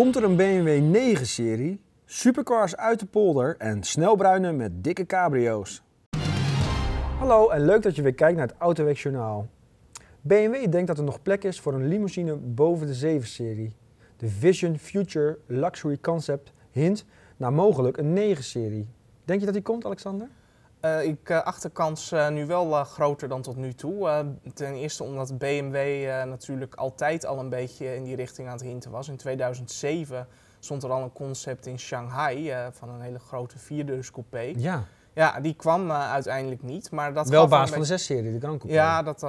Komt er een BMW 9-serie, supercars uit de polder en snelbruinen met dikke cabrio's? Hallo en leuk dat je weer kijkt naar het Journaal. BMW denkt dat er nog plek is voor een limousine boven de 7-serie. De Vision Future Luxury Concept hint naar mogelijk een 9-serie. Denk je dat die komt, Alexander? Eh, ik eh, achterkans uh, nu wel groter dan tot nu toe. ten eerste omdat BMW natuurlijk altijd al een beetje in die richting aan het hinten was. In 2007 stond er al een concept in Shanghai van een hele grote vierdeurscoupé. Ja. Ja, die kwam uiteindelijk niet. Maar dat wel baas van de 6-serie, de Grand Coupe. Ja, dat,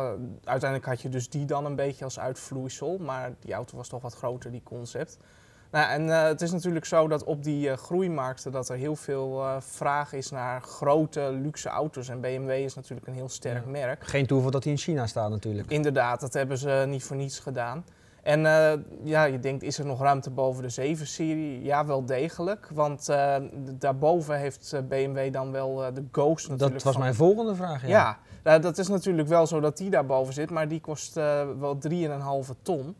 uiteindelijk had je dus die dan een beetje als uitvloeisel. Maar die auto was toch wat groter, die concept. Nou, en eh, het is natuurlijk zo dat op die eh, groeimarkten dat er heel veel eh, vraag is naar grote luxe auto's. En BMW is natuurlijk een heel sterk merk. Geen toeval dat hij in China staat natuurlijk. Inderdaad, dat hebben ze niet voor niets gedaan. En ja, je denkt, is er nog ruimte boven de 7-serie? Ja, wel degelijk. Want daarboven heeft BMW dan wel de Ghost natuurlijk. Dat was mijn volgende vraag, ja. Ja, nou, dat is natuurlijk wel zo dat die daarboven zit. Maar die kost wel 3,5 ton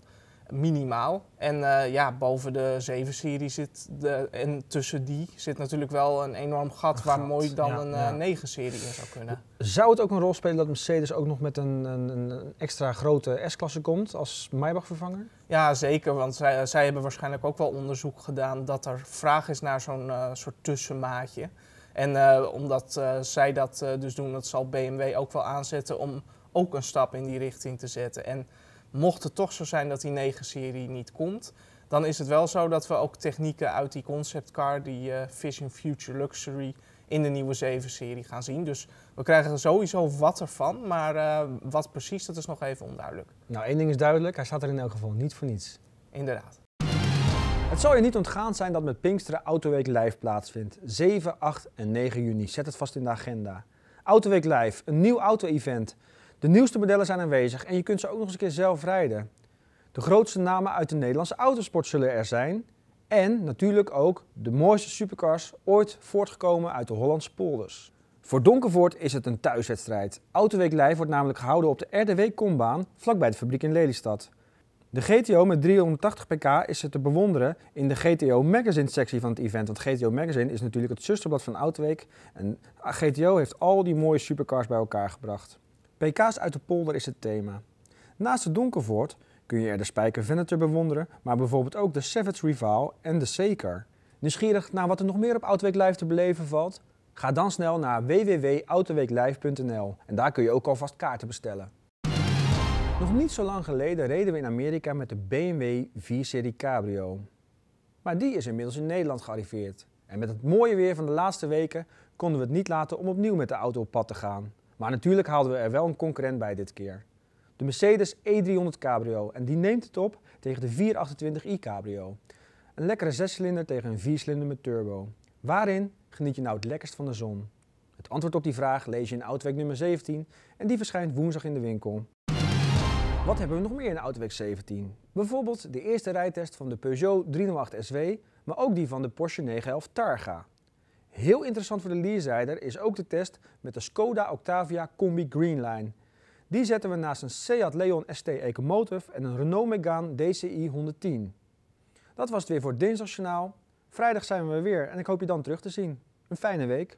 minimaal. En eh, ja, boven de 7-serie zit, de, en tussen die zit natuurlijk wel een enorm gat, waar mooi dan een ja. 9-serie eh, in zou kunnen. Zou het ook een rol spelen dat Mercedes ook nog met een, een, een extra grote S-klasse komt als Maybach-vervanger? Ja, zeker, want zij, eh, zij, hebben waarschijnlijk ook wel onderzoek gedaan dat er vraag is naar zo'n soort tussenmaatje. En omdat zij dat dus doen, dat zal BMW ook wel aanzetten om ook een stap in die richting te zetten. En mocht het toch zo zijn dat die 9-serie niet komt, dan is het wel zo dat we ook technieken uit die conceptcar, die uh, eh, Vision Future Luxury, in de nieuwe 7-serie gaan zien. Dus we krijgen er sowieso wat ervan, maar eh, wat precies, dat is nog even onduidelijk. Nou, één ding is duidelijk, hij staat er in elk geval niet voor niets. Inderdaad. Het zal je niet ontgaan zijn dat met Pinksteren Autoweek Live plaatsvindt. 7, 8 en 9 juni. Zet het vast in de agenda. Autoweek Live, een nieuw auto-event. De nieuwste modellen zijn aanwezig en je kunt ze ook nog eens een keer zelf rijden. De grootste namen uit de Nederlandse autosport zullen er zijn. En natuurlijk ook de mooiste supercars ooit voortgekomen uit de Hollandse polders. Voor Donkervoort is het een thuiswedstrijd. Autoweek Live wordt namelijk gehouden op de RDW-kombaan vlakbij de fabriek in Lelystad. De GTO met 380 pk is te bewonderen in de GTO Magazine sectie van het event. Want GTO Magazine is natuurlijk het zusterblad van Autoweek. En GTO heeft al die mooie supercars bij elkaar gebracht. PK's uit de polder is het thema. Naast de Donkervoort kun je er de Spijker Venator bewonderen, maar bijvoorbeeld ook de Savage Rival en de Seeker. Nieuwsgierig naar wat er nog meer op Autoweek Live te beleven valt? Ga dan snel naar www.autoweeklive.nl en daar kun je ook alvast kaarten bestellen. Nog niet zo lang geleden reden we in Amerika met de BMW 4-serie Cabrio. Maar die is inmiddels in Nederland gearriveerd. En met het mooie weer van de laatste weken konden we het niet laten om opnieuw met de auto op pad te gaan. Maar natuurlijk haalden we er wel een concurrent bij dit keer. De Mercedes E300 Cabrio en die neemt het op tegen de 428i Cabrio. Een lekkere zescilinder tegen een viercilinder met turbo. Waarin geniet je nou het lekkerst van de zon? Het antwoord op die vraag lees je in Autowek nummer 17 en die verschijnt woensdag in de winkel. Wat hebben we nog meer in Autowek 17? Bijvoorbeeld de eerste rijtest van de Peugeot 308 SW, maar ook die van de Porsche 911 Targa. Heel interessant voor de leerzijder is ook de test met de Skoda Octavia Combi Greenline. Die zetten we naast een Seat Leon ST Ecomotive en een Renault Megane DCI 110. Dat was het weer voor het Dinsdagjournaal. Vrijdag zijn we weer en ik hoop je dan terug te zien. Een fijne week.